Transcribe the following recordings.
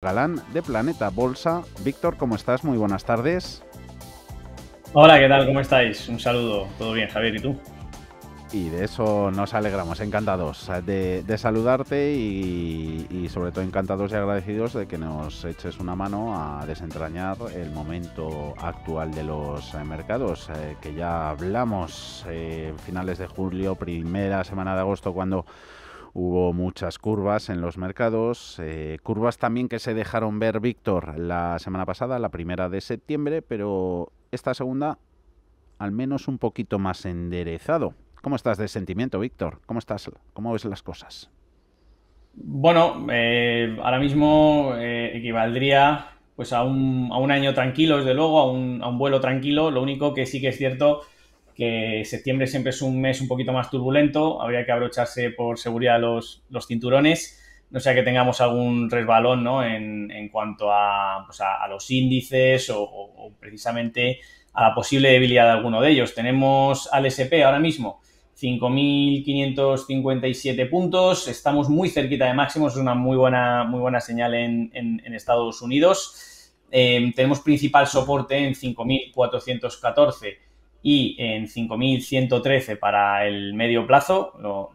Galán de Planeta Bolsa. Víctor, ¿cómo estás? Muy buenas tardes. Hola, ¿qué tal? ¿Cómo estáis? Un saludo. ¿Todo bien, Javier? ¿Y tú? Y de eso nos alegramos, encantados eh, de, saludarte y, sobre todo encantados y agradecidos de que nos eches una mano a desentrañar el momento actual de los eh, mercados, eh, que ya hablamos eh, finales de julio, primera semana de agosto, cuando Hubo muchas curvas en los mercados, eh, curvas también que se dejaron ver, Víctor, la semana pasada, la primera de septiembre, pero esta segunda al menos un poquito más enderezado. ¿Cómo estás de sentimiento, Víctor? ¿Cómo estás? ¿Cómo ves las cosas? Bueno, eh, ahora mismo eh, equivaldría pues a un, a un, año tranquilo, desde luego, a un, a un vuelo tranquilo. Lo único que sí que es cierto que septiembre siempre es un mes un poquito más turbulento, habría que abrocharse por seguridad los, los cinturones, no sea que tengamos algún resbalón ¿no? en, cuanto pues a, a, los índices o, precisamente a la posible debilidad de alguno de ellos. Tenemos al SP ahora mismo 5.557 puntos. Estamos muy cerquita de máximos, es una muy buena, muy buena señal en, Estados Unidos. Em, tenemos principal soporte en 5.414 y en 5.113 para el medio plazo, lo,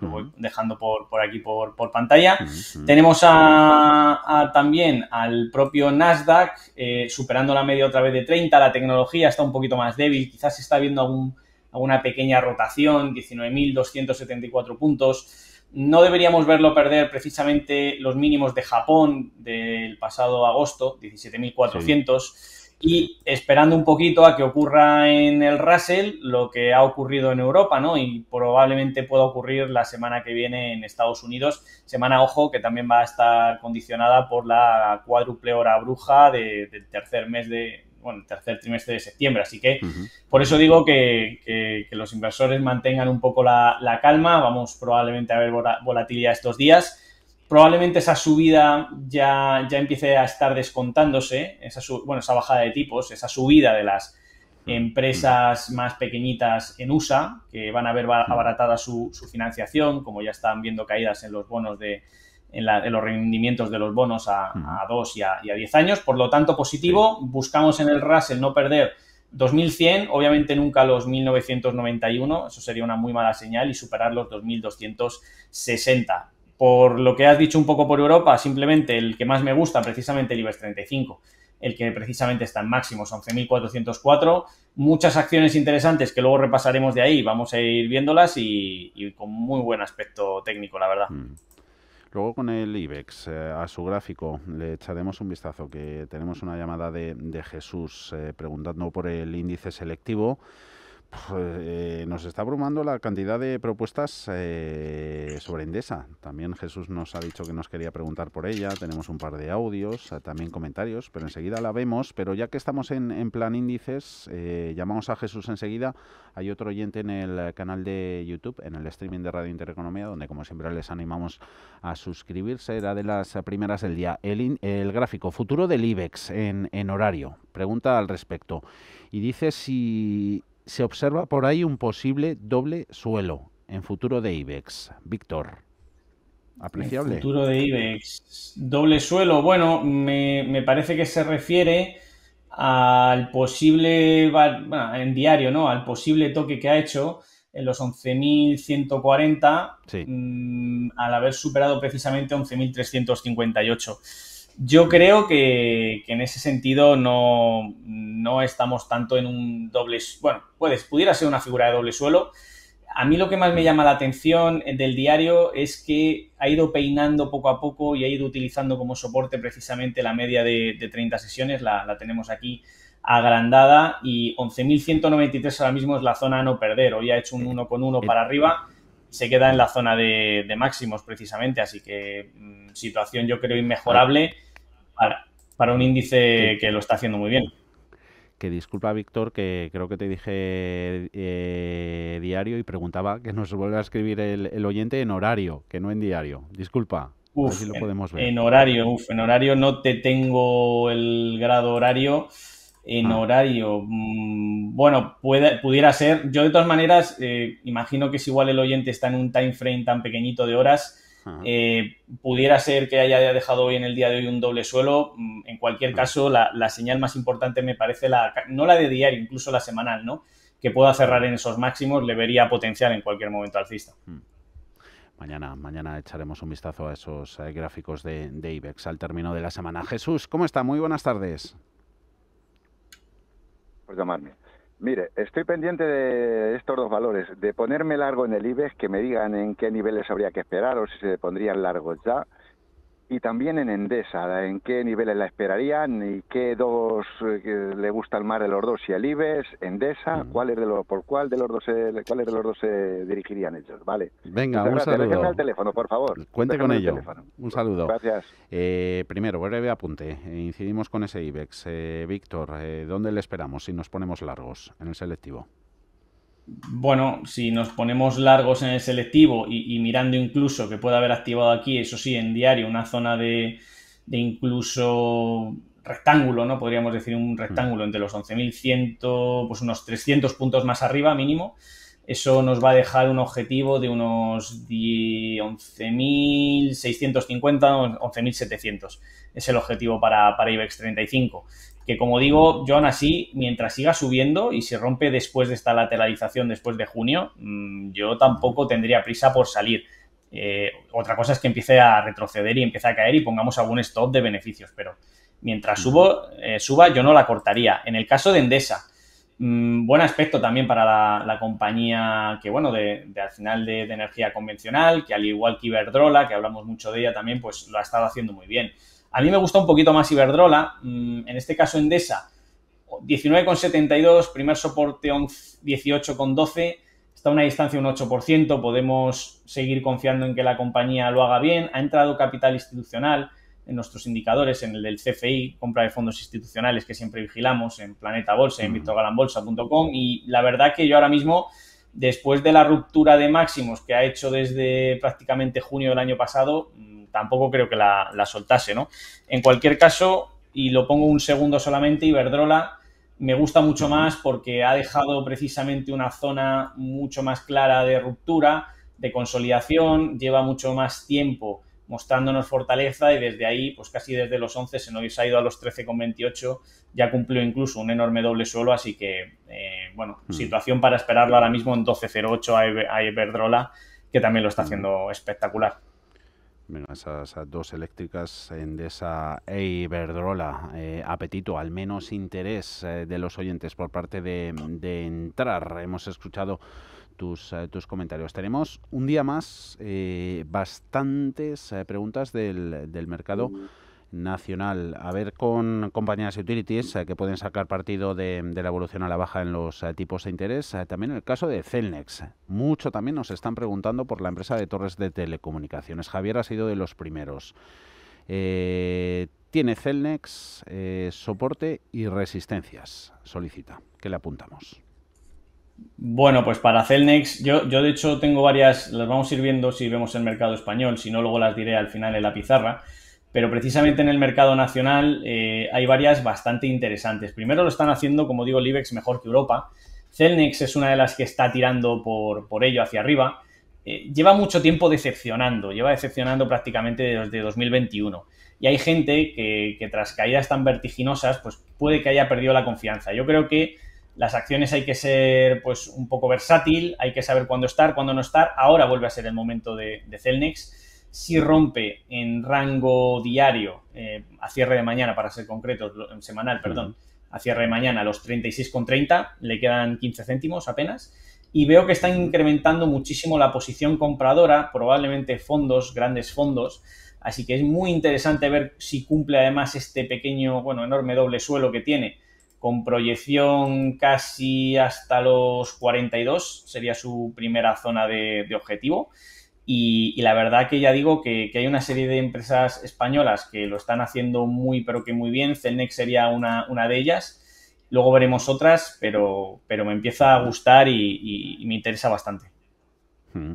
voy dejando por, por aquí por, pantalla. Tenemos a, también al propio Nasdaq eh, superando la media otra vez de 30, la tecnología está un poquito más débil, quizás está viendo alguna pequeña rotación, 19.274 puntos. No deberíamos verlo perder precisamente los mínimos de Japón del pasado agosto, 17.400 y esperando un poquito a que ocurra en el Russell lo que ha ocurrido en Europa, ¿no? Y probablemente pueda ocurrir la semana que viene en Estados Unidos, semana, ojo, que también va a estar condicionada por la cuádruple hora bruja del tercer mes de, bueno, el tercer trimestre de septiembre. Así que por eso digo que, los inversores mantengan un poco la, la calma. Vamos probablemente a ver volatilidad estos días probablemente esa subida ya, ya empiece a estar descontándose, esa bueno, esa bajada de tipos, esa subida de las mm. empresas más pequeñitas en USA, que van a ver mm. abaratada su, financiación, como ya están viendo caídas en los bonos de, los rendimientos de los bonos a, 2 mm. y a 10 años. Por lo tanto, positivo. Buscamos en el Russell no perder 2100, obviamente nunca los 1991, eso sería una muy mala señal, y superar los 2260 por lo que has dicho un poco por Europa, simplemente el que más me gusta, precisamente el IBEX 35, el que precisamente está en máximos, 11.404. Muchas acciones interesantes que luego repasaremos de ahí, vamos a ir viéndolas y, con muy buen aspecto técnico, la verdad. Mm. Luego con el IBEX, eh, a su gráfico, le echaremos un vistazo, que tenemos una llamada de, Jesús eh, preguntando por el índice selectivo. Pues, eh, nos está abrumando la cantidad de propuestas eh, sobre Endesa. También Jesús nos ha dicho que nos quería preguntar por ella. Tenemos un par de audios, eh, también comentarios, pero enseguida la vemos. Pero ya que estamos en, plan índices, llamamos a Jesús enseguida. Hay otro oyente en el canal de YouTube, en el streaming de Radio Intereconomía, donde como siempre les animamos a suscribirse. Era de las primeras del día. El, gráfico futuro del IBEX en horario. Pregunta al respecto. Y dice si se observa por ahí un posible doble suelo en futuro de IBEX. Víctor. Apreciable. futuro de IBEX. Doble suelo. Bueno, me, parece que se refiere al posible, en diario, ¿no? Al posible toque que ha hecho en los 11.140 mm, al haber superado precisamente 11.358. Yo creo que, en ese sentido no, estamos tanto en un doble. Bueno, puedes, pudiera ser una figura de doble suelo. A mí lo que más me llama la atención del diario es que ha ido peinando poco a poco y ha ido utilizando como soporte precisamente la media de, 30 sesiones. La, la tenemos aquí agrandada y 11.193 ahora mismo es la zona a no perder. Hoy ha hecho un eh, con uno eh, para arriba se queda en la zona de, máximos precisamente, así que mm, situación yo creo inmejorable para, para un índice que lo está haciendo muy bien que disculpa Víctor, que creo que te dije eh, diario y preguntaba que nos vuelva a escribir el, oyente en horario, que no en diario. Disculpa. así lo podemos ver. En horario, uf, en horario no te tengo el grado horario en ah. horario. Mm, bueno, pudiera ser. Yo de todas maneras, eh, imagino que si igual el oyente está en un time frame tan pequeñito de horas, ah. eh, pudiera ser que haya dejado hoy en el día de hoy un doble suelo. Mm, en cualquier ah. caso, la, señal más importante me parece la, no la de diario, incluso la semanal, ¿no? Que pueda cerrar en esos máximos, le vería potencial en cualquier momento alcista. Mm. Mañana, mañana echaremos un vistazo a esos eh, gráficos de, de IBEX al término de la semana. Jesús, ¿cómo está? Muy buenas tardes por llamarme. Mire, estoy pendiente de estos dos valores, de ponerme largo en el IBEX, que me digan en qué niveles habría que esperar o si se pondrían largos ya, y también en Endesa, en qué niveles la esperarían y qué dos eh, le gusta el mar de los dos, si el IBEX, Endesa, cuál es de los, por cuál de los dos se, cuáles de los dos se dirigirían ellos, ¿vale? Venga, un saludo. el teléfono, por favor. Cuente con ello. un saludo. Gracias. Eh, primero, breve apunte. Incidimos con ese IBEX. Eh, Víctor, ¿dónde le esperamos si nos ponemos largos en el selectivo? bueno, si nos ponemos largos en el selectivo y, mirando incluso que puede haber activado aquí, eso sí, en diario, una zona de, incluso rectángulo, ¿no? Podríamos decir un rectángulo entre los 11.100, pues unos 300 puntos más arriba mínimo. Eso nos va a dejar un objetivo de unos 11.650, 11.700. Es el objetivo para, para IBEX 35 que como digo, yo aún así, mientras siga subiendo y se rompe después de esta lateralización, después de junio, mm, yo tampoco tendría prisa por salir. Eh, otra cosa es que empiece a retroceder y empiece a caer y pongamos algún stop de beneficios, pero mientras mm. subo, eh, suba yo no la cortaría. En el caso de Endesa, mm, buen aspecto también para la, compañía que, bueno, de, al final de, de energía convencional, que al igual que Iberdrola, que hablamos mucho de ella también, pues lo ha estado haciendo muy bien. A mí me gusta un poquito más Iberdrola, mm, en este caso Endesa, 19,72, primer soporte 18,12, está a una distancia un 8%, podemos seguir confiando en que la compañía lo haga bien, ha entrado capital institucional en nuestros indicadores, en el del CFI, compra de fondos institucionales que siempre vigilamos en Planeta Bolsa, en victorgalambolsa.com y la verdad que yo ahora mismo, después de la ruptura de máximos que ha hecho desde prácticamente junio del año pasado, mm, tampoco creo que la, soltase, ¿no? En cualquier caso, y lo pongo un segundo solamente, Iberdrola me gusta mucho más porque ha dejado precisamente una zona mucho más clara de ruptura, de consolidación, lleva mucho más tiempo mostrándonos fortaleza y desde ahí, pues casi desde los 11 se nos ha ido a los 13,28, ya cumplió incluso un enorme doble suelo, así que, eh, bueno, situación para esperarlo ahora mismo en 12,08 a Iberdrola, que también lo está haciendo espectacular. Bueno, esas dos eléctricas, Endesa esa Iberdrola, eh, apetito, al menos interés eh, de los oyentes por parte de, entrar. Hemos escuchado tus, eh, tus comentarios. Tenemos un día más eh, bastantes preguntas del, del mercado. Mm nacional. A ver con compañías utilities eh, que pueden sacar partido de, la evolución a la baja en los eh, tipos de interés. Eh, también también el caso de Celnex. Mucho también nos están preguntando por la empresa de torres de telecomunicaciones. Javier ha sido de los primeros. tiene Celnex soporte y resistencias. Solicita. que le apuntamos? Bueno, pues para Celnex, yo, yo de hecho tengo varias, las vamos a ir viendo si vemos el mercado español, si no luego las diré al final en la pizarra. Pero precisamente en el mercado nacional eh, hay varias bastante interesantes. Primero lo están haciendo, como digo, el IBEX mejor que Europa. Celnex es una de las que está tirando por, ello hacia arriba. Eh, lleva mucho tiempo decepcionando, lleva decepcionando prácticamente desde 2021. Y hay gente que, tras caídas tan vertiginosas, pues puede que haya perdido la confianza. Yo creo que las acciones hay que ser pues un poco versátil, hay que saber cuándo estar, cuándo no estar. Ahora vuelve a ser el momento de, de Celnex si rompe en rango diario, eh, a cierre de mañana para ser concretos, semanal, perdón, a cierre de mañana los 36,30, le quedan 15 céntimos apenas, y veo que están incrementando muchísimo la posición compradora, probablemente fondos, grandes fondos, así que es muy interesante ver si cumple además este pequeño, bueno, enorme doble suelo que tiene, con proyección casi hasta los 42, sería su primera zona de objetivo. Y, la verdad que ya digo que, hay una serie de empresas españolas que lo están haciendo muy, pero que muy bien. Celnex sería una, una de ellas. Luego veremos otras, pero, pero me empieza a gustar y, me interesa bastante. Hmm.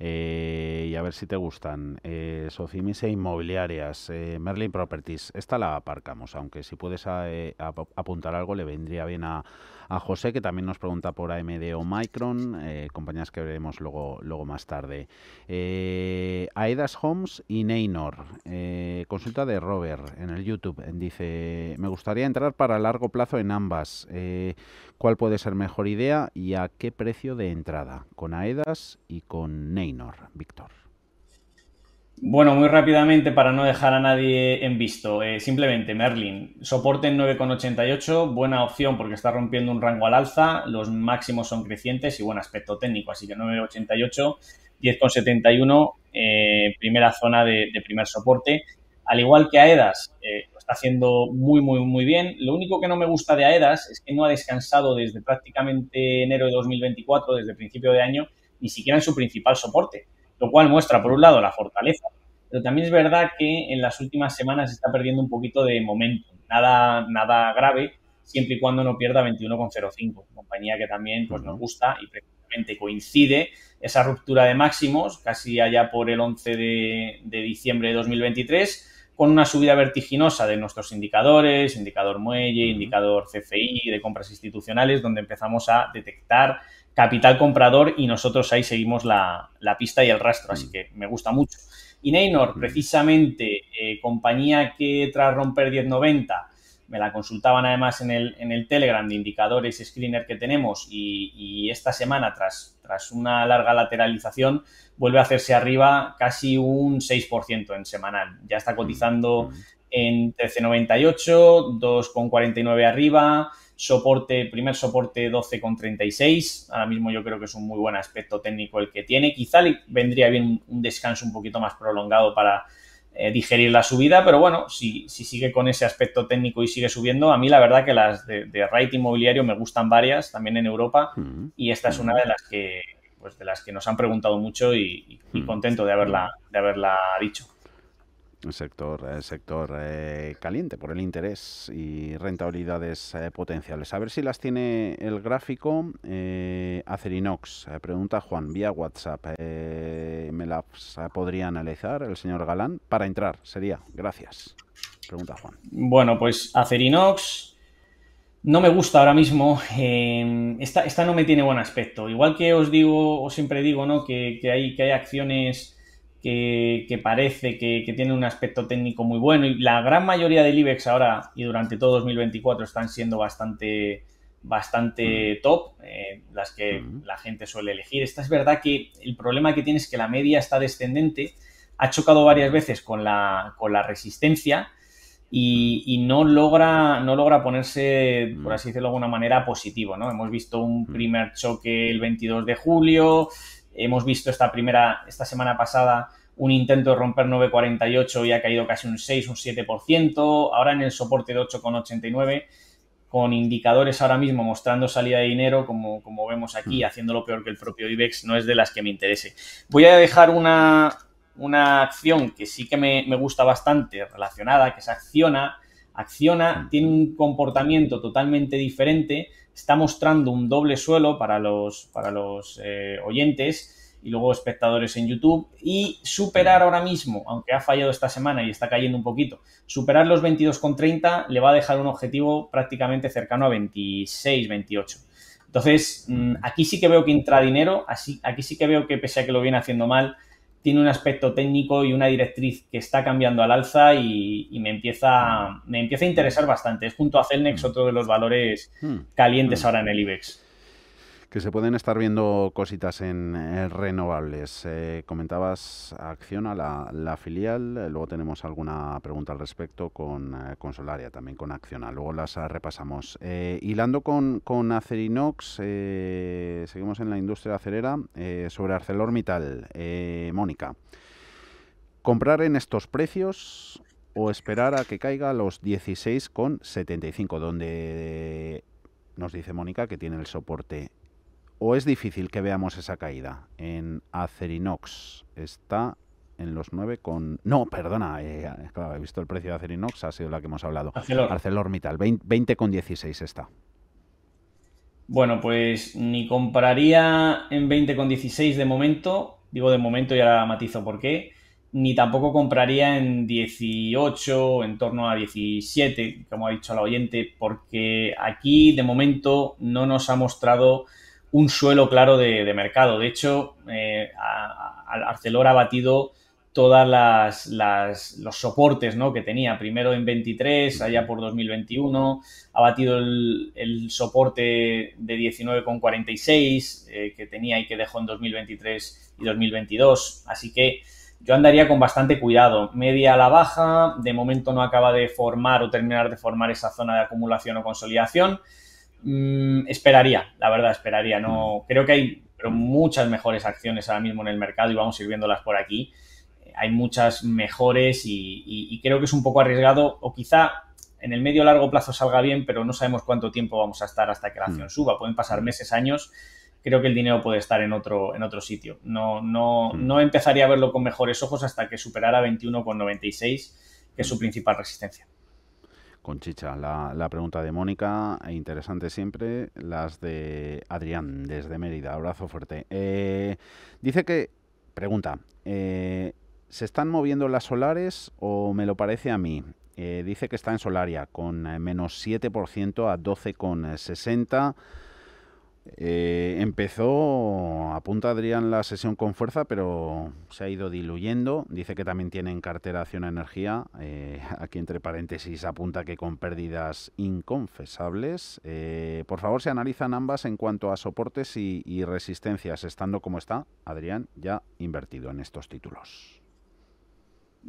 Eh, y a ver si te gustan. Eh, e Inmobiliarias, eh, Merlin Properties, esta la aparcamos, aunque si puedes eh, apuntar algo le vendría bien a, a, José, que también nos pregunta por AMD o Micron, compañías que veremos luego, luego más tarde. Aedas Homes y Neynor, consulta de Robert en el YouTube, dice, me gustaría entrar para largo plazo en ambas, ¿cuál puede ser mejor idea y a qué precio de entrada? Con Aedas y con Neynor. Víctor? Bueno, muy rápidamente, para no dejar a nadie en visto, eh, simplemente Merlin, soporte en 9,88, buena opción porque está rompiendo un rango al alza, los máximos son crecientes y buen aspecto técnico, así que 9,88, 10,71, eh, primera zona de, primer soporte. Al igual que Aedas, eh, lo está haciendo muy, muy, muy bien. Lo único que no me gusta de Aedas es que no ha descansado desde prácticamente enero de 2024, desde principio de año, ni siquiera en su principal soporte, lo cual muestra, por un lado, la fortaleza, pero también es verdad que en las últimas semanas se está perdiendo un poquito de momento, nada, nada grave, siempre y cuando no pierda 21,05, compañía que también pues, nos gusta y precisamente coincide esa ruptura de máximos, casi allá por el 11 de, de diciembre de 2023, con una subida vertiginosa de nuestros indicadores, indicador muelle, indicador CFI, de compras institucionales, donde empezamos a detectar capital comprador y nosotros ahí seguimos la, pista y el rastro, así mm. que me gusta mucho. Y Neynor, mm. precisamente, eh, compañía que tras romper 1090, me la consultaban además en el, en el Telegram de indicadores screener que tenemos y, esta semana, tras, tras una larga lateralización, vuelve a hacerse arriba casi un 6% en semanal. Ya está mm. cotizando en 13,98, 2,49 arriba, soporte, primer soporte 12,36. Ahora mismo yo creo que es un muy buen aspecto técnico el que tiene. Quizá le vendría bien un descanso un poquito más prolongado para eh, digerir la subida, pero bueno, si, si, sigue con ese aspecto técnico y sigue subiendo, a mí la verdad que las de, de Inmobiliario me gustan varias, también en Europa, mm-hmm. y esta es una de las que pues de las que nos han preguntado mucho y mm. contento de haberla, de haberla dicho sector, eh, sector eh, caliente por el interés y rentabilidades eh, potenciales. A ver si las tiene el gráfico Acerinox. pregunta Juan vía WhatsApp. ¿Me las podría analizar el señor Galán? Para entrar, sería. Gracias. Pregunta Juan. Bueno, pues Acerinox. No me gusta ahora mismo. Esta, no me tiene buen aspecto. Igual que os digo, o siempre digo, ¿no? Que, que hay, que hay acciones que, parece que, tiene un aspecto técnico muy bueno y la gran mayoría del IBEX ahora y durante todo 2024 están siendo bastante, bastante mm. top, eh, las que mm. la gente suele elegir. Esta es verdad que el problema que tiene es que la media está descendente, ha chocado varias veces con la, con la resistencia. Y, no, logra, no logra ponerse, mm. por así decirlo de alguna manera, positivo. ¿no? Hemos visto un primer choque el 22 de julio, Hemos visto esta primera, esta semana pasada, un intento de romper 9,48 y ha caído casi un 6, un 7%. Ahora en el soporte de 8,89, con indicadores ahora mismo mostrando salida de dinero, como, como vemos aquí, mm. haciendo lo peor que el propio IBEX, no es de las que me interese. Voy a dejar una, acción que sí que me, me gusta bastante relacionada, que se Acciona. Acciona mm. tiene un comportamiento totalmente diferente está mostrando un doble suelo para los, para los eh, oyentes y luego espectadores en YouTube y superar ahora mismo, aunque ha fallado esta semana y está cayendo un poquito, superar los 22,30 le va a dejar un objetivo prácticamente cercano a 26, 28. Entonces, mm, aquí sí que veo que entra dinero, así, aquí sí que veo que pese a que lo viene haciendo mal, tiene un aspecto técnico y una directriz que está cambiando al alza y, me, empieza, me empieza a interesar bastante. Es junto a Celnex mm. otro de los valores mm. calientes mm. ahora en el IBEX que se pueden estar viendo cositas en, eh, renovables. Eh, comentabas Acciona, la, filial, eh, luego tenemos alguna pregunta al respecto con, Solaria, también con Acciona, luego las repasamos. hilando con, con Acerinox, seguimos en la industria acerera, sobre ArcelorMittal, Mónica. ¿Comprar en estos precios o esperar a que caiga a los 16,75, donde nos dice Mónica que tiene el soporte o es difícil que veamos esa caída en Acerinox. Está en los 9 con... No, perdona, eh, claro, he visto el precio de Acerinox, ha sido la que hemos hablado. ArcelorMittal, 20,16 está. Bueno, pues ni compraría en 20,16 de momento, digo de momento y ahora matizo por qué, ni tampoco compraría en 18, en torno a 17, como ha dicho la oyente, porque aquí de momento no nos ha mostrado un suelo claro de, mercado. De hecho, eh, Arcelor ha batido todas las, los soportes ¿no? que tenía. Primero en 23, allá por 2021, ha batido el, el soporte de 19,46 eh, que tenía y que dejó en 2023 y 2022. Así que yo andaría con bastante cuidado. Media a la baja, de momento no acaba de formar o terminar de formar esa zona de acumulación o consolidación. Mm, esperaría, la verdad, esperaría. No, creo que hay pero muchas mejores acciones ahora mismo en el mercado y vamos a ir viéndolas por aquí. Hay muchas mejores y, creo que es un poco arriesgado o quizá en el medio largo plazo salga bien, pero no sabemos cuánto tiempo vamos a estar hasta que la acción mm. suba. Pueden pasar meses, años. Creo que el dinero puede estar en otro, en otro sitio. No, no, mm. no empezaría a verlo con mejores ojos hasta que superara 21,96, que es su principal resistencia. Conchicha, la, la pregunta de Mónica, interesante siempre, las de Adrián desde Mérida, abrazo fuerte. Eh, dice que, pregunta, eh, ¿se están moviendo las solares o me lo parece a mí? Eh, dice que está en Solaria con menos 7% a 12,60%. Eh, empezó, apunta Adrián la sesión con fuerza, pero se ha ido diluyendo. Dice que también tiene en cartera acción energía. Eh, aquí entre paréntesis apunta que con pérdidas inconfesables. Eh, por favor, se analizan ambas en cuanto a soportes y, resistencias, estando como está Adrián ya invertido en estos títulos.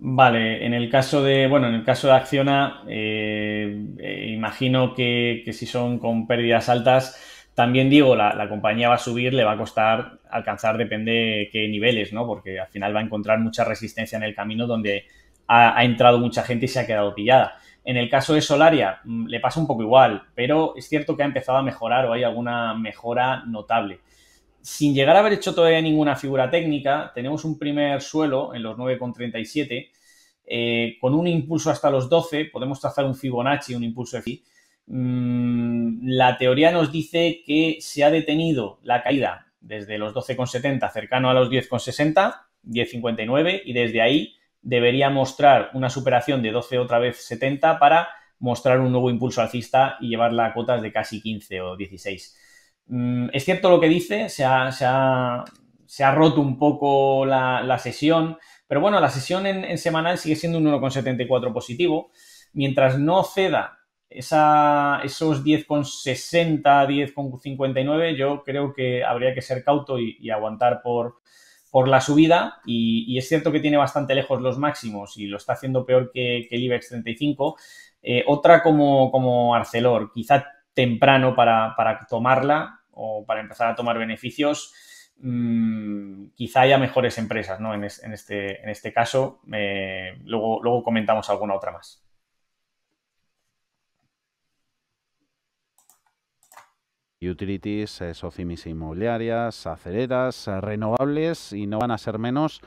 Vale, en el caso de, bueno, en el caso de Acciona, imagino que, que si son con pérdidas altas, también digo, la, compañía va a subir, le va a costar alcanzar, depende qué niveles, ¿no? Porque al final va a encontrar mucha resistencia en el camino donde ha, entrado mucha gente y se ha quedado pillada. En el caso de Solaria, mm, le pasa un poco igual, pero es cierto que ha empezado a mejorar o hay alguna mejora notable. Sin llegar a haber hecho todavía ninguna figura técnica, tenemos un primer suelo en los 9,37. Eh, con un impulso hasta los 12, podemos trazar un Fibonacci, un impulso de Mm, la teoría nos dice que se ha detenido la caída desde los 12,70 cercano a los 10,60, 10,59 y desde ahí debería mostrar una superación de 12 otra vez 70 para mostrar un nuevo impulso alcista y llevarla a cotas de casi 15 o 16. Mm, es cierto lo que dice, se ha, roto un poco la, sesión, pero bueno, la sesión en semanal sigue siendo un 1,74 positivo. Mientras no ceda esa, esos 10,60, 10,59, yo creo que habría que ser cauto y, aguantar por, la subida y, es cierto que tiene bastante lejos los máximos y lo está haciendo peor que, el IBEX 35. Eh, otra como, Arcelor, quizá temprano para, tomarla o para empezar a tomar beneficios, mm, quizá haya mejores empresas ¿no? en, este, este, caso. Eh, luego, luego comentamos alguna otra más. utilities, eh, socimis inmobiliarias, Aceleras, eh, renovables y no van a ser menos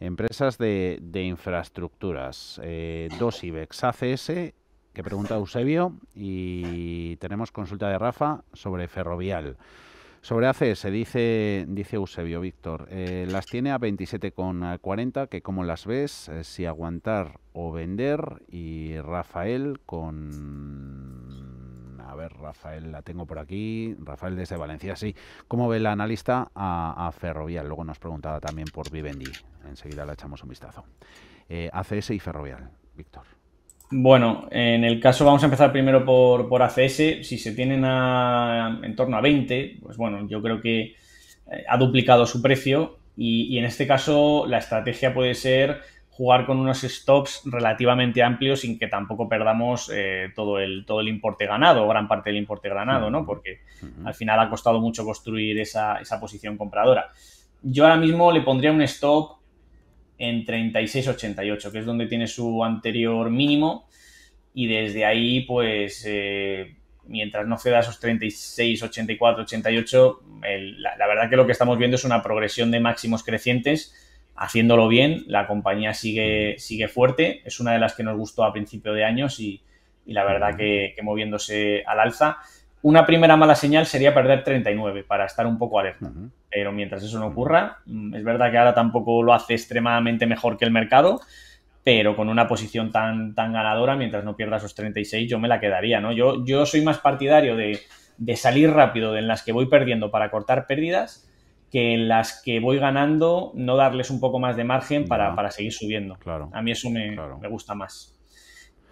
empresas de, infraestructuras. Eh, dos IBEX, ACS, que pregunta Eusebio, y tenemos consulta de Rafa sobre Ferrovial. Sobre ACS, dice, dice Eusebio, Víctor, las tiene a 27,40, que como las ves, si aguantar o vender, y Rafael con ver, Rafael, la tengo por aquí. Rafael desde Valencia, sí. ¿Cómo ve la analista a, Ferrovial? Luego nos preguntaba también por Vivendi. Enseguida le echamos un vistazo. Eh, ACS y Ferrovial, Víctor. Bueno, en el caso vamos a empezar primero por, por ACS. Si se tienen en torno a 20, pues bueno, yo creo que eh, ha duplicado su precio y en este caso la estrategia puede ser jugar con unos stops relativamente amplios sin que tampoco perdamos eh, todo, el, todo el importe ganado, o gran parte del importe ganado, ¿no? Porque al final ha costado mucho construir esa, esa posición compradora. Yo ahora mismo le pondría un stop en 36.88, que es donde tiene su anterior mínimo, y desde ahí, pues, eh, mientras no ceda esos 36, 84, 88, la, la verdad que lo que estamos viendo es una progresión de máximos crecientes, haciéndolo bien, la compañía sigue, sigue fuerte, es una de las que nos gustó a principio de años y, la verdad que, moviéndose al alza. Una primera mala señal sería perder 39 para estar un poco alerta. Pero mientras eso no ocurra, mm, es verdad que ahora tampoco lo hace extremadamente mejor que el mercado, pero con una posición tan, tan ganadora, mientras no pierda esos 36, yo me la quedaría, ¿no? Yo, yo soy más partidario de, salir rápido de en las que voy perdiendo para cortar pérdidas que en las que voy ganando no darles un poco más de margen para, seguir subiendo. Claro, a mí eso me, gusta más.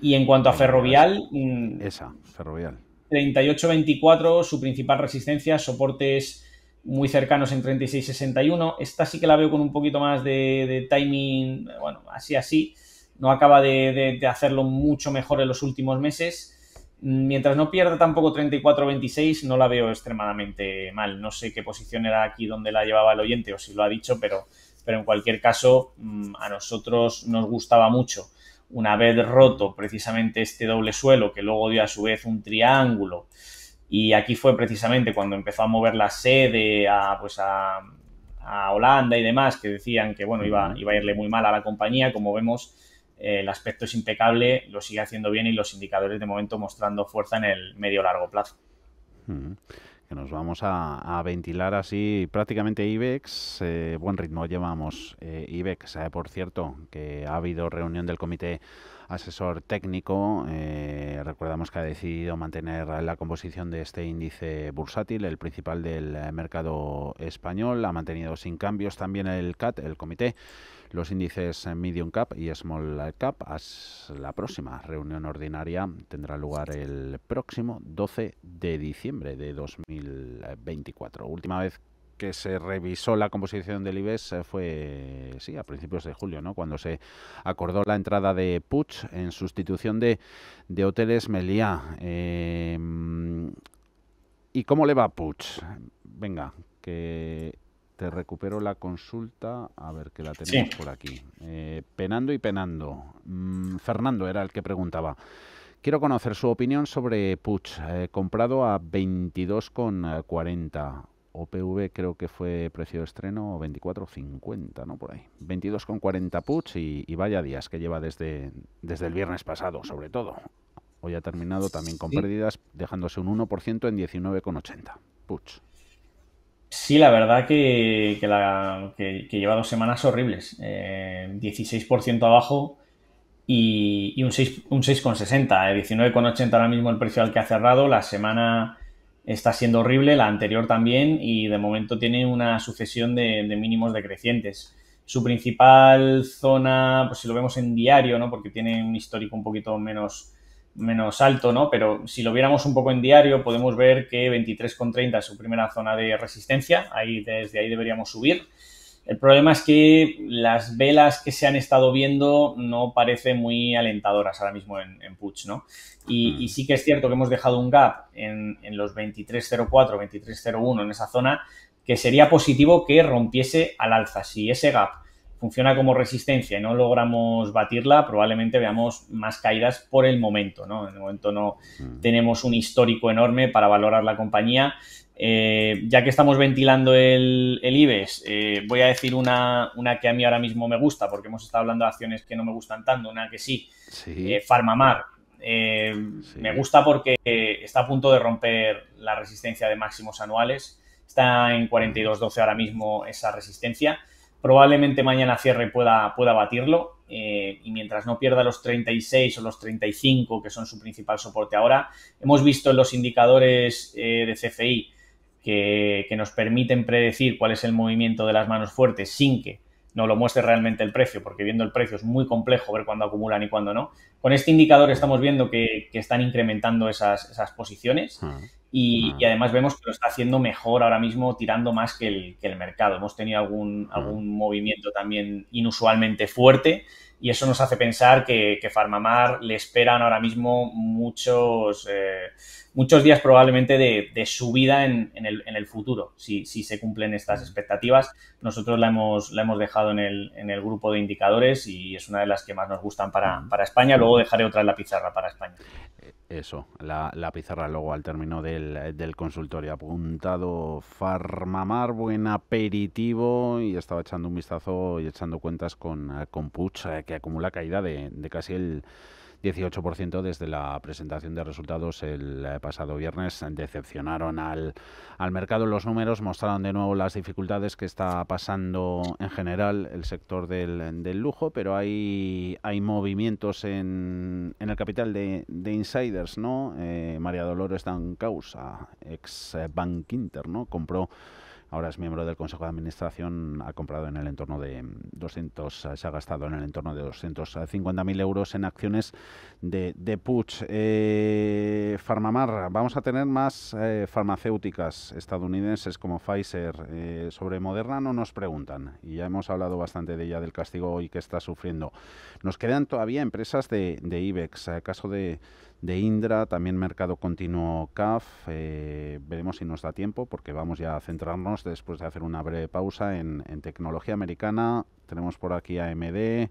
Y en cuanto a Ferrovial... Mm, Esa, Ferrovial. 38-24, su principal resistencia, soportes muy cercanos en 36-61. Esta sí que la veo con un poquito más de, timing, bueno, así así. No acaba de hacerlo mucho mejor en los últimos meses Mientras no pierda tampoco 34-26, no la veo extremadamente mal. No sé qué posición era aquí donde la llevaba el oyente o si lo ha dicho, pero, pero en cualquier caso, mm, a nosotros nos gustaba mucho. Una vez roto precisamente este doble suelo, que luego dio a su vez un triángulo, y aquí fue precisamente cuando empezó a mover la sede a, pues a, a Holanda y demás, que decían que bueno, iba, iba a irle muy mal a la compañía, como vemos el aspecto es impecable, lo sigue haciendo bien y los indicadores de momento mostrando fuerza en el medio-largo plazo. Mm. que nos vamos a, ventilar así prácticamente IBEX. Eh, buen ritmo llevamos eh, IBEX. sabe eh, por cierto, que ha habido reunión del comité asesor técnico. recordamos que ha decidido mantener la composición de este índice bursátil, el principal del mercado español. Ha mantenido sin cambios también el CAT, el comité los índices Medium Cap y Small Cap. La próxima reunión ordinaria tendrá lugar el próximo 12 de diciembre de 2024. Última vez que se revisó la composición del IBEX fue sí, a principios de julio, ¿no? cuando se acordó la entrada de Putsch en sustitución de, de Hoteles Meliá. Em, ¿Y cómo le va a Venga, que te recupero la consulta, a ver que la tenemos por aquí. Eh, penando y penando. Mm, Fernando era el que preguntaba. Quiero conocer su opinión sobre Puch, eh, comprado a 22,40. OPV creo que fue precio de estreno 24,50, ¿no? Por ahí. 22,40 Puch y, y, vaya días que lleva desde, desde el viernes pasado, sobre todo. Hoy ha terminado también con pérdidas, dejándose un 1% en 19,80. Puch. Sí, la verdad que, lleva dos semanas horribles. 16% eh, abajo y, y un 6,60. Un 19,80 eh, ahora mismo el precio al que ha cerrado. La semana está siendo horrible, la anterior también, y de momento tiene una sucesión de, de mínimos decrecientes. Su principal zona, pues si lo vemos en diario, ¿no? porque tiene un histórico un poquito menos menos alto, ¿no? Pero si lo viéramos un poco en diario, podemos ver que 23,30 es su primera zona de resistencia, ahí desde ahí deberíamos subir. El problema es que las velas que se han estado viendo no parecen muy alentadoras ahora mismo en, en ¿no? Mm. Y, sí que es cierto que hemos dejado un gap en, en los 23.04, 23.01 en esa zona, que sería positivo que rompiese al alza. Si ese gap funciona como resistencia y no logramos batirla, probablemente veamos más caídas por el momento, ¿no? En el momento no mm. tenemos un histórico enorme para valorar la compañía. Eh, ya que estamos ventilando el, el IBEX, eh, voy a decir una, que a mí ahora mismo me gusta, porque hemos estado hablando de acciones que no me gustan tanto, una que sí, eh, Farmamar. Me gusta porque está a punto de romper la resistencia de máximos anuales. Está en 42.12 ahora mismo esa resistencia Probablemente mañana cierre pueda, pueda batirlo eh, y mientras no pierda los 36 o los 35, que son su principal soporte ahora, hemos visto en los indicadores eh, de CFI que, nos permiten predecir cuál es el movimiento de las manos fuertes sin que no lo muestre realmente el precio, porque viendo el precio es muy complejo ver cuándo acumulan y cuándo no. Con este indicador estamos viendo que, están incrementando esas, posiciones. Ah. Y, además vemos que lo está haciendo mejor ahora mismo, tirando más que el, mercado. Hemos tenido algún, mm. algún movimiento también inusualmente fuerte y eso nos hace pensar que, que Farmamar le esperan ahora mismo muchos, eh, muchos días probablemente de, subida en, el, futuro, si, si, se cumplen estas mm. expectativas. Nosotros la hemos, la hemos dejado en el, en el, grupo de indicadores y es una de las que más nos gustan para, mm. para España. Luego dejaré otra en la pizarra para España eso, la, la, pizarra luego al término del, consultorio. Apuntado Farmamar, buen aperitivo y estaba echando un vistazo y echando cuentas con, con Puch, eh, que acumula caída de, de casi el 18% desde la presentación de resultados el eh, pasado viernes. Decepcionaron al, al mercado los números, mostraron de nuevo las dificultades que está pasando en general el sector del, del lujo, pero hay, hay movimientos en, en el capital de, de insiders, ¿no? Eh, María Dolores causa ex Bank Inter, ¿no? Compró ahora es miembro del Consejo de Administración, ha comprado en el entorno de 200, eh, se ha gastado en el entorno de 250.000 euros en acciones de, de eh, Farmamarra. vamos a tener más eh, farmacéuticas estadounidenses como Pfizer. sobre Moderna no nos preguntan y ya hemos hablado bastante de ella, del castigo hoy que está sufriendo. Nos quedan todavía empresas de, de IBEX, caso de de Indra, también mercado continuo CAF. Eh, veremos si nos da tiempo porque vamos ya a centrarnos después de hacer una breve pausa en, tecnología americana. Tenemos por aquí AMD.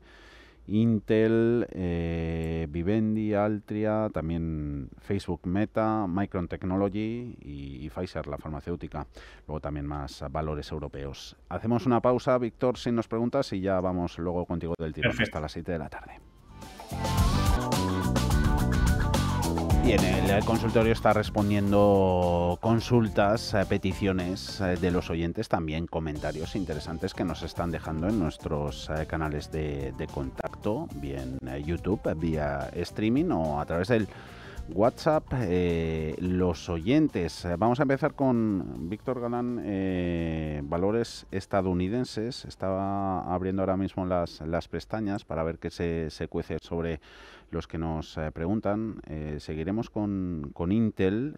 Intel, eh, Vivendi, Altria, también Facebook Meta, Micron Technology y, y, Pfizer, la farmacéutica. Luego también más valores europeos. Hacemos una pausa, Víctor, si nos preguntas, y ya vamos luego contigo del tirón hasta las 7 de la tarde. Bien, el consultorio está respondiendo consultas, eh, peticiones eh, de los oyentes, también comentarios interesantes que nos están dejando en nuestros eh, canales de, de contacto, bien YouTube, vía streaming o a través del WhatsApp, eh, los oyentes. Eh, vamos a empezar con Víctor Galán, eh, valores estadounidenses. Estaba abriendo ahora mismo las, las pestañas para ver qué se, cuece sobre los que nos preguntan. seguiremos con, Intel,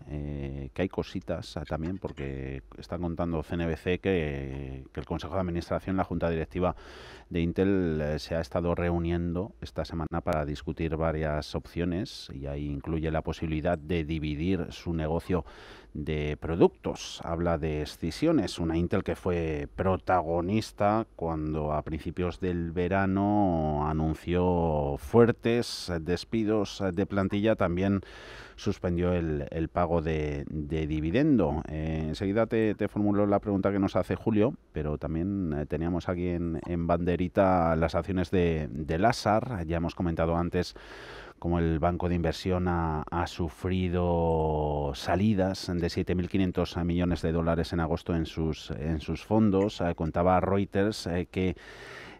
que hay cositas también, porque está contando CNBC que, que, el Consejo de Administración, la Junta Directiva de Intel, se ha estado reuniendo esta semana para discutir varias opciones y ahí incluye la la posibilidad de dividir su negocio de productos. Habla de escisiones, una Intel que fue protagonista cuando a principios del verano anunció fuertes despidos de plantilla, también suspendió el, pago de, dividendo. Eh, enseguida te, formuló la pregunta que nos hace Julio, pero también eh, teníamos aquí en, banderita las acciones de, de ya hemos comentado antes como el banco de inversión ha, sufrido salidas de 7.500 millones de dólares en agosto en sus, en sus fondos. Eh, contaba Reuters eh, que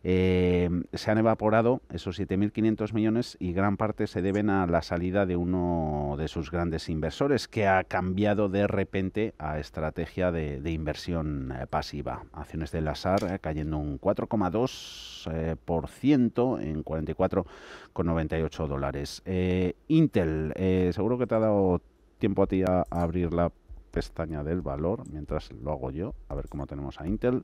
eh, se han evaporado esos 7.500 millones y gran parte se deben a la salida de uno de sus grandes inversores, que ha cambiado de repente a estrategia de, inversión eh, pasiva. Acciones del azar eh, cayendo un 4,2% en 44,98 dólares. Intel, seguro que te ha dado tiempo a ti a, abrir la pestaña del valor mientras lo hago yo, a ver cómo tenemos a Intel.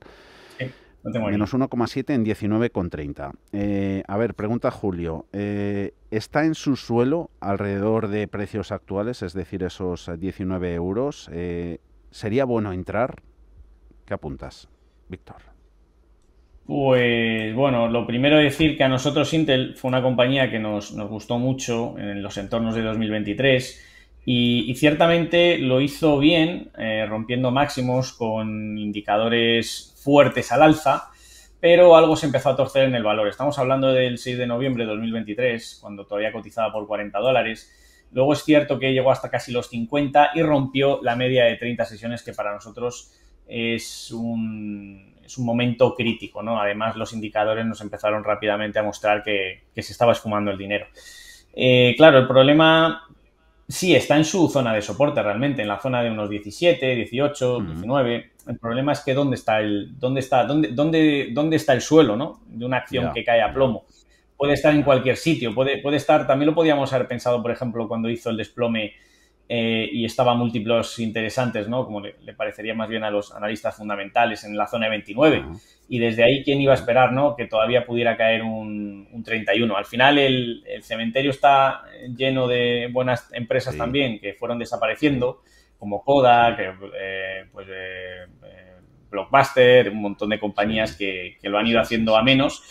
Sí menos 1,7 en 19,30. Eh, a ver, pregunta Julio. Eh, ¿Está en su suelo alrededor de precios actuales, es decir, esos 19 euros? Eh, ¿Sería bueno entrar? ¿Qué apuntas, Víctor? Pues bueno, lo primero decir que a nosotros Intel fue una compañía que nos, nos gustó mucho en los entornos de 2023 y, ciertamente lo hizo bien, eh, rompiendo máximos con indicadores fuertes al alza, pero algo se empezó a torcer en el valor. Estamos hablando del 6 de noviembre de 2023, cuando todavía cotizaba por 40 dólares. Luego es cierto que llegó hasta casi los 50 y rompió la media de 30 sesiones, que para nosotros es un, es un momento crítico, ¿no? Además, los indicadores nos empezaron rápidamente a mostrar que, se estaba esfumando el dinero. Eh, claro, el problema Sí, está en su zona de soporte realmente, en la zona de unos 17, 18, 19. El problema es que dónde está el, dónde está, dónde, dónde, dónde está el suelo, ¿no? De una acción que cae a plomo. Puede estar en cualquier sitio, puede, puede estar, también lo podíamos haber pensado, por ejemplo, cuando hizo el desplome eh, y estaba múltiplos interesantes, ¿no? Como le, parecería más bien a los analistas fundamentales en la zona de 29. Y desde ahí, ¿quién iba a esperar, ¿no? Que todavía pudiera caer un, 31. Al final, el, cementerio está lleno de buenas empresas también que fueron desapareciendo, como Kodak, eh, pues, eh, Blockbuster, un montón de compañías que, que, lo han ido haciendo a menos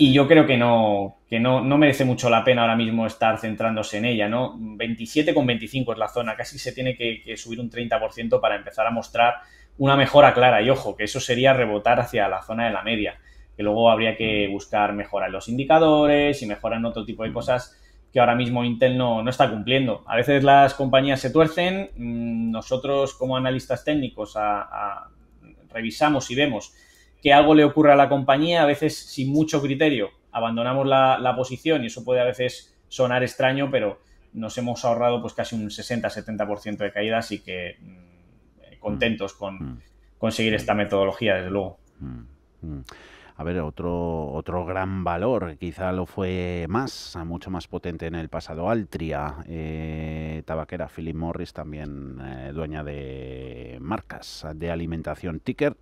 y yo creo que no, que no, merece mucho la pena ahora mismo estar centrándose en ella, ¿no? 27 con 25 es la zona, casi se tiene que, subir un 30% para empezar a mostrar una mejora clara. Y ojo, que eso sería rebotar hacia la zona de la media, que luego habría que buscar mejora en los indicadores y mejora en otro tipo de cosas que ahora mismo Intel no, está cumpliendo. A veces las compañías se tuercen, mm, nosotros como analistas técnicos revisamos y vemos que algo le ocurra a la compañía, a veces sin mucho criterio abandonamos la, posición y eso puede a veces sonar extraño, pero nos hemos ahorrado pues casi un 60-70% de caídas y que mm, contentos con mm. conseguir esta metodología, desde luego. Mm, a ver, otro, otro gran valor, quizá lo fue más, mucho más potente en el pasado, Altria, eh, tabaquera, Philip Morris, también eh, dueña de marcas de alimentación, Ticker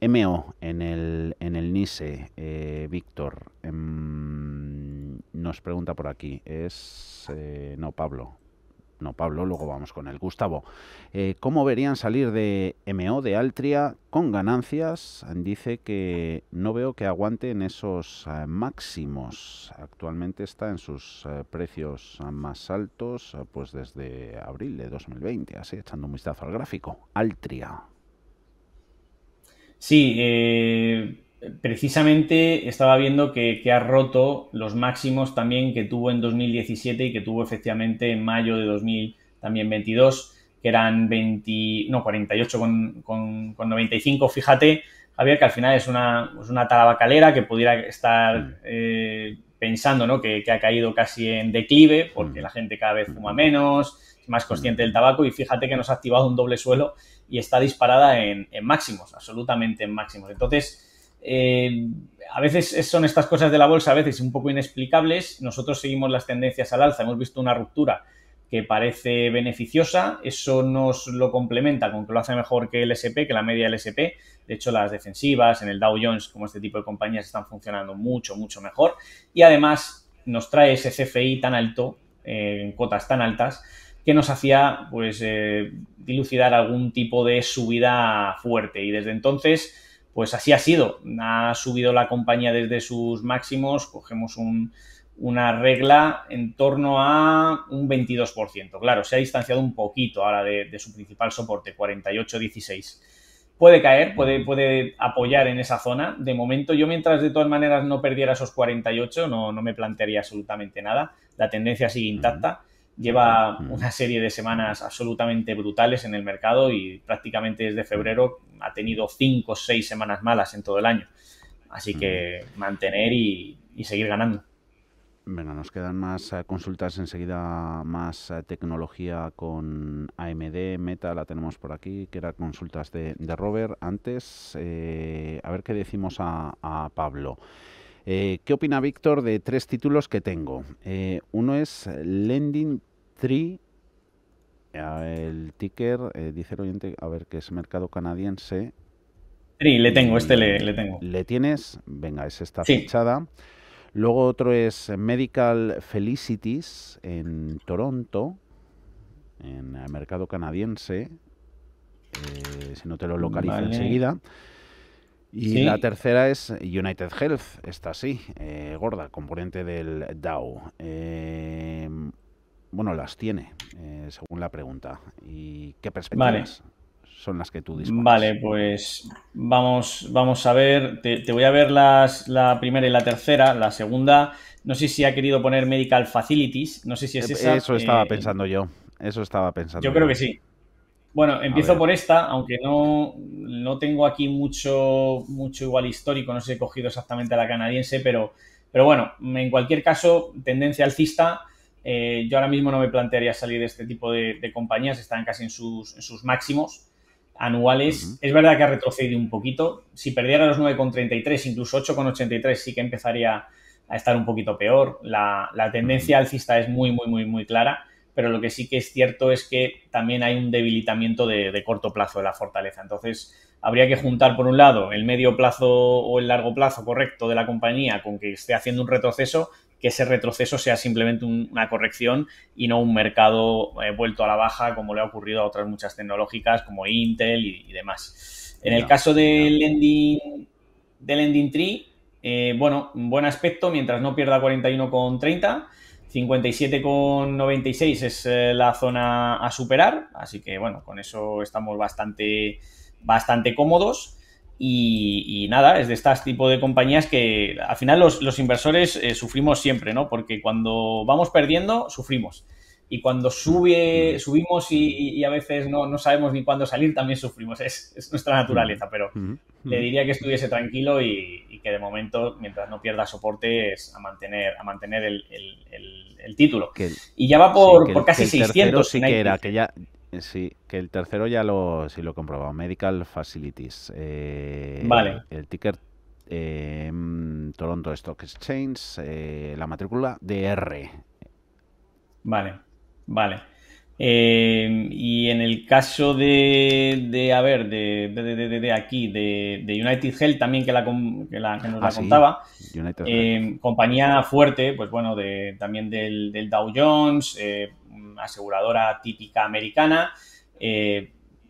MO en el, en Nice, eh, Víctor, em, nos pregunta por aquí, es... Eh, no, Pablo. No, Pablo, luego vamos con el Gustavo. Eh, ¿Cómo verían salir de MO de Altria con ganancias? Dice que no veo que en esos máximos. Actualmente está en sus precios más altos, pues desde abril de 2020, así echando un vistazo al gráfico. Altria. Sí, eh, precisamente estaba viendo que, ha roto los máximos también que tuvo en 2017 y que tuvo efectivamente en mayo de 2022, que eran 20, no, 48 con, con, 95. Fíjate, Javier, que al final es una, una talabacalera que pudiera estar eh, pensando que, que, ha caído casi en declive porque mm. la gente cada vez fuma mm. menos, es más mm. consciente del tabaco y fíjate que nos ha activado un doble suelo y está disparada en, máximos, absolutamente en máximos. Entonces, eh, a veces son estas cosas de la bolsa, a veces un poco inexplicables. Nosotros seguimos las tendencias al alza, hemos visto una ruptura que parece beneficiosa, eso nos lo complementa con que lo hace mejor que el SP, que la media del SP. De hecho, las defensivas en el Dow Jones, como este tipo de compañías, están funcionando mucho, mucho mejor. Y además nos trae ese CFI tan alto, eh, en cuotas tan altas, que nos hacía pues eh, dilucidar algún tipo de subida fuerte. Y desde entonces, pues así ha sido. Ha subido la compañía desde sus máximos, cogemos una regla en torno a un 22%. Claro, se ha distanciado un poquito ahora de, su principal soporte, 48-16%. Puede caer, puede, puede apoyar en esa zona. De momento, yo mientras de todas maneras no perdiera esos 48, no, no me plantearía absolutamente nada. La tendencia sigue intacta lleva mm. una serie de semanas absolutamente brutales en el mercado y prácticamente desde mm. febrero ha tenido cinco o seis semanas malas en todo el año. Así mm. que mantener y, seguir ganando. Bueno, nos quedan más eh, consultas enseguida, más eh, tecnología con AMD, Meta, la tenemos por aquí, que era consultas de, Robert. Antes, eh, a ver qué decimos a, a Pablo. Eh, ¿Qué opina Víctor de tres títulos que tengo? Eh, uno es Lending Tree. Ah, el ticker, eh, dice el oyente, a ver, que es mercado canadiense. Tree, le tengo, este le, tengo. ¿Le tienes? Venga, es esta fichada. Luego otro es Medical Felicities en Toronto, en el mercado canadiense. si no te lo localizo enseguida. Y la tercera es United Health, esta sí, eh, gorda, componente del DAO. Eh, bueno, las tiene, eh, según la pregunta. ¿Y qué perspectivas son las que tú dispones? Vale, pues vamos, vamos a ver. Te, voy a ver las, la primera y la tercera. La segunda, no sé si ha querido poner Medical Facilities, no sé si es esa. Eso estaba pensando yo. Eso estaba pensando. Yo creo que sí. Bueno, empiezo por esta, aunque no, no tengo aquí mucho, mucho igual histórico, no sé si he cogido exactamente a la canadiense, pero, pero bueno, en cualquier caso, tendencia alcista. Eh, yo ahora mismo no me plantearía salir de este tipo de, compañías, están casi en sus, máximos anuales. Es verdad que ha retrocedido un poquito. Si perdiera los 9,33, incluso 8,83, sí que empezaría a estar un poquito peor. La, tendencia alcista es muy, muy, muy, muy clara pero lo que sí que es cierto es que también hay un debilitamiento de, corto plazo de la fortaleza. Entonces, habría que juntar, por un lado, el medio plazo o el largo plazo correcto de la compañía con que esté haciendo un retroceso, que ese retroceso sea simplemente una corrección y no un mercado eh, vuelto a la baja, como le ha ocurrido a otras muchas tecnológicas como Intel y, demás. En el caso del ending, tree, eh, bueno, buen aspecto mientras no pierda 41,30. 57,96 es eh, la zona a superar, así que bueno, con eso estamos bastante, bastante cómodos. Y, nada, es de estas tipo de compañías que al final los, inversores eh, sufrimos siempre, ¿no? Porque cuando vamos perdiendo, sufrimos y cuando sube, mm. subimos y, a veces no, no, sabemos ni cuándo salir, también sufrimos. Es, nuestra naturaleza, pero mm-hmm. Mm-hmm. le diría que estuviese tranquilo y, que de momento, mientras no pierda soporte, es a mantener, a mantener el, título. y ya va por, por casi 600. Sí que era, que ya, sí, que el tercero ya lo, sí lo he comprobado, Medical Facilities. Eh, vale. El ticker eh, Toronto Stock Exchange, eh, la matrícula DR. Vale. Vale. Eh, y en el caso de, de a ver, de, aquí, de, United Health también que, la, que, nos la ah, contaba, eh, compañía fuerte, pues bueno, de, también del, del Dow Jones, eh, aseguradora típica americana,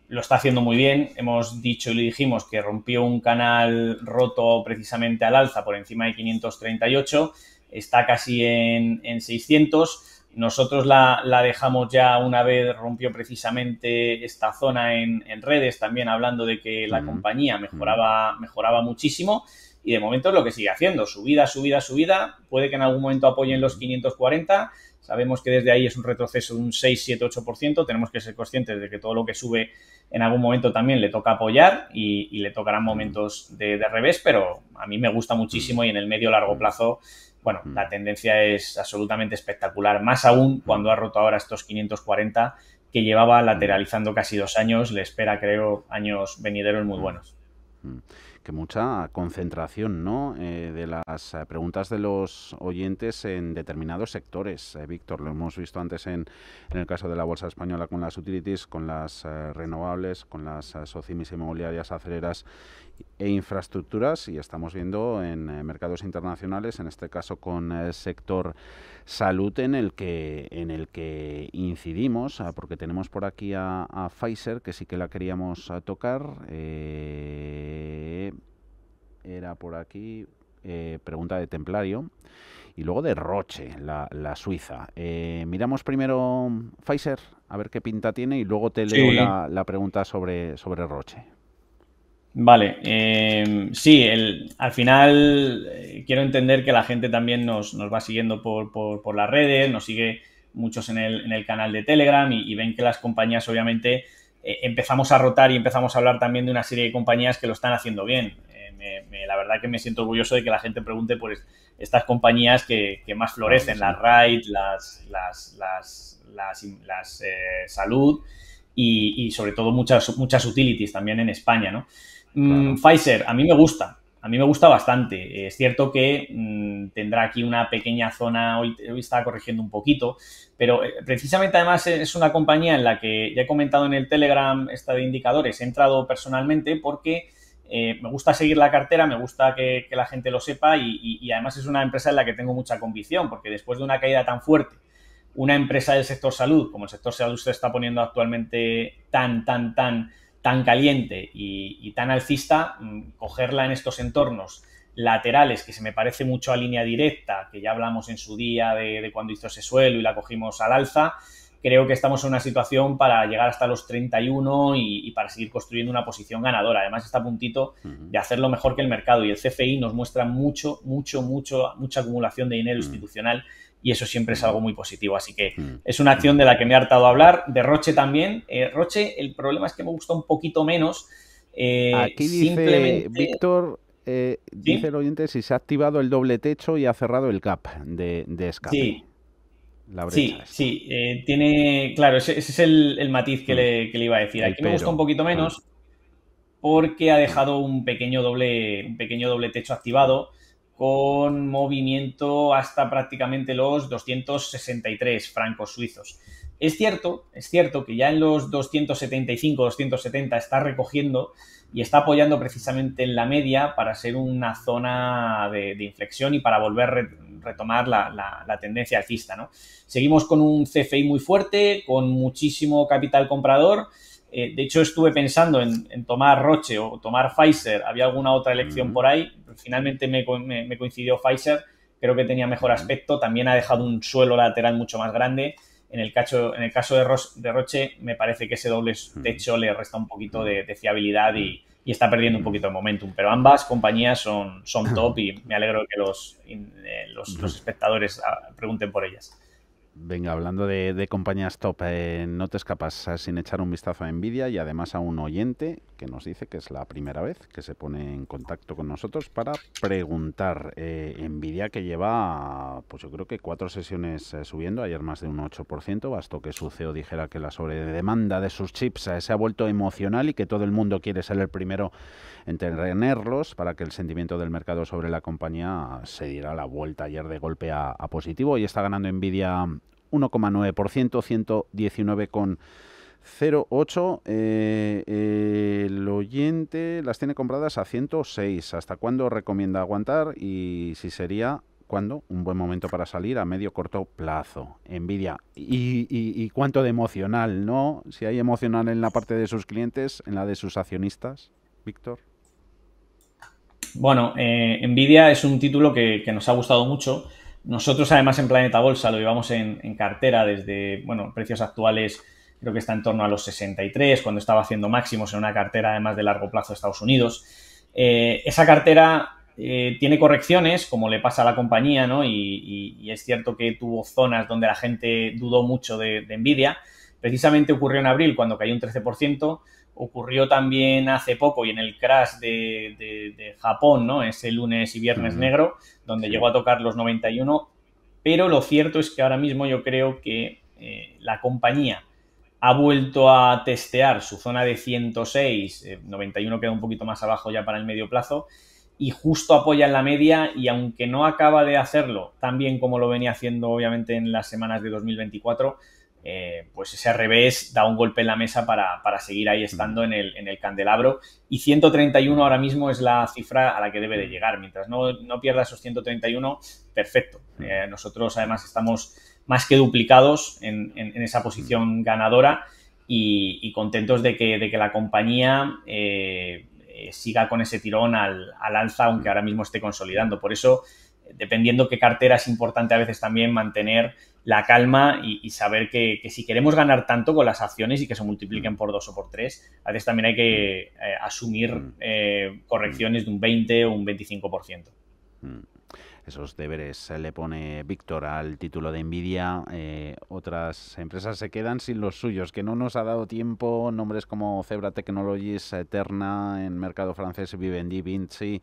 lo está haciendo muy bien. Hemos dicho y le dijimos que rompió un canal roto precisamente al alza por encima de 538, está casi en, en 600 nosotros la, dejamos ya una vez rompió precisamente esta zona en, redes, también hablando de que la compañía mejoraba, mejoraba muchísimo. Y de momento es lo que sigue haciendo, subida, subida, subida. Puede que en algún momento apoyen los 540. Sabemos que desde ahí es un retroceso de un 6, 7, 8%. Tenemos que ser conscientes de que todo lo que sube en algún momento también le toca apoyar y, le tocarán momentos de, de, revés, pero a mí me gusta muchísimo y en el medio largo plazo bueno, mm. la tendencia es absolutamente espectacular, más aún mm. cuando ha roto ahora estos 540 que llevaba mm. lateralizando casi dos años, le espera, creo, años venideros muy buenos. que mucha concentración ¿no? Eh, de las eh, preguntas de los oyentes en determinados sectores. Eh, Víctor, lo hemos visto antes en, el caso de la Bolsa Española con las utilities, con las renovables, con las socimis inmobiliarias aceleras e infraestructuras y estamos viendo en eh, mercados internacionales, en este caso con el eh, sector salud en el que, en el que incidimos, ah, porque tenemos por aquí a, Pfizer que sí que la queríamos ah, tocar. Eh, era por aquí pregunta de Templario y luego de Roche, la, Suiza. miramos primero Pfizer, a ver qué pinta tiene, y luego te leo la, la, pregunta sobre, sobre Roche. Vale, em, sí, al final eh, quiero entender que la gente también nos, va siguiendo por, por, las redes, nos sigue muchos en el, en el canal de Telegram y, ven que las compañías obviamente eh, empezamos a rotar y empezamos a hablar también de una serie de compañías que lo están haciendo bien. Eh, la verdad que me siento orgulloso de que la gente pregunte por estas compañías que, más florecen, las RAID, las, las, las, las, salud y, y, sobre todo muchas, muchas utilities también en España, ¿no? Mm, Pfizer, a mí me gusta, a mí me gusta bastante. Es cierto que mm, tendrá aquí una pequeña zona, hoy, estaba corrigiendo un poquito, pero eh, precisamente además es una compañía en la que ya he comentado en el Telegram esta de indicadores, he entrado personalmente porque eh, me gusta seguir la cartera, me gusta que, la gente lo sepa y, y, además es una empresa en la que tengo mucha convicción, porque después de una caída tan fuerte, una empresa del sector salud, como el sector salud se está poniendo actualmente tan, tan, tan tan caliente y, tan alcista, mm, cogerla en estos entornos laterales, que se me parece mucho a línea directa, que ya hablamos en su día de, cuando hizo ese suelo y la cogimos al alza, creo que estamos en una situación para llegar hasta los 31 y, para seguir construyendo una posición ganadora. Además, está a puntito de hacerlo mejor que el mercado y el CFI nos muestra mucho, mucho, mucho, mucha acumulación de dinero mm. institucional y eso siempre es algo muy positivo. Así que es una acción de la que me he hartado hablar. De Roche también. Eh, Roche, el problema es que me gusta un poquito menos. Eh, Aquí dice simplemente... Víctor, eh, dice el oyente si se ha activado el doble techo y ha cerrado el cap de, escape. Sí. sí, sí, tiene, claro, ese, es el, matiz mm. que, le, iba a decir. Aquí me gusta un poquito mm. menos porque ha dejado un pequeño doble, un pequeño doble techo activado con movimiento hasta prácticamente los 263 francos suizos. Es cierto, es cierto que ya en los 275, 270 está recogiendo y está apoyando precisamente en la media para ser una zona de, inflexión y para volver a retomar la, tendencia alcista. Seguimos con un CFI muy fuerte, con muchísimo capital comprador. Eh, de hecho, estuve pensando en, tomar Roche o tomar Pfizer. Había alguna otra elección por ahí. Finalmente me, coincidió Pfizer. Creo que tenía mejor aspecto. También ha dejado un suelo lateral mucho más grande. En el, caso, en el caso de, Roche, me parece que ese doble techo le resta un poquito de, fiabilidad y, está perdiendo un poquito de momentum. Pero ambas compañías son, top y me alegro que los eh, espectadores ah, pregunten por ellas. Venga, hablando de, compañías top, eh, no te escapas eh, sin echar un vistazo a Envidia y además a un oyente que nos dice que es la primera vez que se pone en contacto con nosotros para preguntar. Eh, Nvidia que lleva, pues yo creo que cuatro sesiones eh, subiendo, ayer más de un 8%, bastó que su CEO dijera que la sobredemanda de sus chips se ha vuelto emocional y que todo el mundo quiere ser el primero entretenerlos para que el sentimiento del mercado sobre la compañía se diera la vuelta ayer de golpe a, positivo. y está ganando Nvidia 1,9%, 119,08. Eh, el oyente las tiene compradas a 106. ¿Hasta cuándo recomienda aguantar? Y si sería cuándo un buen momento para salir a medio corto plazo. Envidia. Y, y, cuánto de emocional, ¿no? Si hay emocional en la parte de sus clientes, en la de sus accionistas, Víctor. Bueno, eh, Nvidia es un título que, nos ha gustado mucho. Nosotros, además, en Planeta Bolsa lo llevamos en, cartera desde, bueno, precios actuales creo que está en torno a los 63, cuando estaba haciendo máximos en una cartera, además de largo plazo, de Estados Unidos. Eh, esa cartera eh, tiene correcciones, como le pasa a la compañía, ¿no? Y, es cierto que tuvo zonas donde la gente dudó mucho de Nvidia. Precisamente ocurrió en abril, cuando cayó un 13% ocurrió también hace poco y en el crash de, Japón, ¿no? Ese lunes y viernes negro, donde llegó a tocar los 91. Pero lo cierto es que ahora mismo yo creo que eh, la compañía ha vuelto a testear su zona de 106, 91 eh, queda un poquito más abajo ya para el medio plazo, y justo apoya en la media y aunque no acaba de hacerlo tan bien como lo venía haciendo obviamente en las semanas de 2024, eh, pues ese revés da un golpe en la mesa para, seguir ahí estando en el, candelabro. Y 131 ahora mismo es la cifra a la que debe de llegar. Mientras no, no pierda esos 131, perfecto. Eh, nosotros además estamos más que duplicados en, esa posición ganadora y, contentos de que, de que, la compañía eh, siga con ese tirón al, al alza, aunque ahora mismo esté consolidando. Por eso, dependiendo qué cartera, es importante a veces también mantener la calma y, saber que, si queremos ganar tanto con las acciones y que se multipliquen mm. por dos o por tres, a veces también hay que eh, asumir mm. eh, correcciones mm. de un 20 o un 25%. Esos deberes se le pone Víctor al título de Nvidia. Eh, otras empresas se quedan sin los suyos, que no nos ha dado tiempo. Nombres como Zebra Technologies, Eterna, en mercado francés Vivendi, Vinci.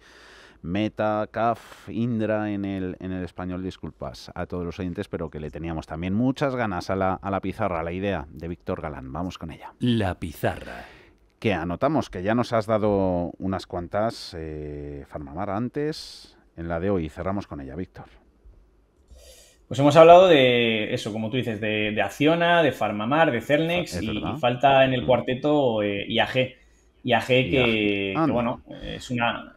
Meta, CAF, Indra en el, en el español, disculpas a todos los oyentes, pero que le teníamos también muchas ganas a la, a la pizarra, a la idea de Víctor Galán. Vamos con ella. La pizarra que anotamos, que ya nos has dado unas cuantas eh, Farmamar antes, en la de hoy. Cerramos con ella, Víctor. Pues hemos hablado de eso, como tú dices, de, Acciona, de Farmamar, de Cernex ah, y, falta en el cuarteto eh, IAG. IAG que, que bueno, es una,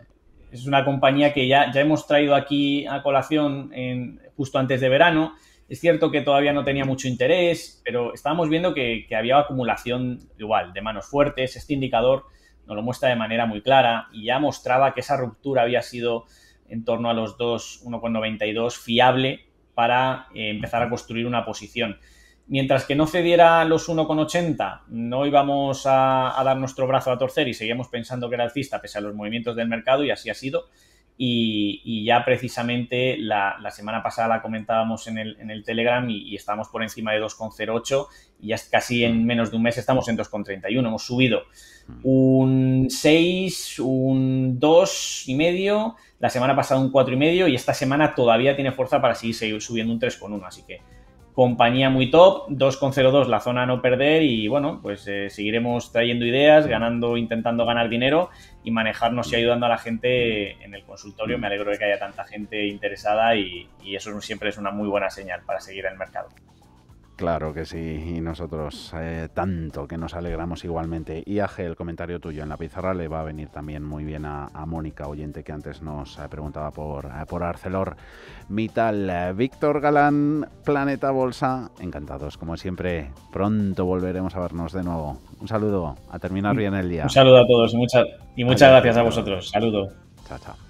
es una compañía que ya, hemos traído aquí a colación en, justo antes de verano. Es cierto que todavía no tenía mucho interés, pero estábamos viendo que, había acumulación igual de manos fuertes. Este indicador nos lo muestra de manera muy clara y ya mostraba que esa ruptura había sido en torno a los 2, 1,92 fiable para eh, empezar a construir una posición mientras que no cediera los 1,80, no íbamos a, dar nuestro brazo a torcer y seguíamos pensando que era alcista pese a los movimientos del mercado y así ha sido. Y, ya precisamente la, semana pasada la comentábamos en el, Telegram y, estábamos por encima de 2,08 y ya casi en menos de un mes estamos en 2,31. Hemos subido un 6, un 2,5, la semana pasada un 4,5 y esta semana todavía tiene fuerza para seguir subiendo un 3,1. Así que compañía muy top, 2,02 la zona no perder y bueno, pues eh, seguiremos trayendo ideas, ganando, intentando ganar dinero y manejarnos y ayudando a la gente en el consultorio. Me alegro de que haya tanta gente interesada y, eso siempre es una muy buena señal para seguir el mercado. Claro que sí, y nosotros eh, tanto que nos alegramos igualmente. Y Aje, el comentario tuyo en la pizarra le va a venir también muy bien a, Mónica, oyente que antes nos eh, preguntaba por, eh, por Arcelor tal Víctor Galán, Planeta Bolsa, encantados como siempre. Pronto volveremos a vernos de nuevo. Un saludo, a terminar bien el día. Un saludo a todos y, y muchas gracias a vosotros. Saludo. Chao, chao.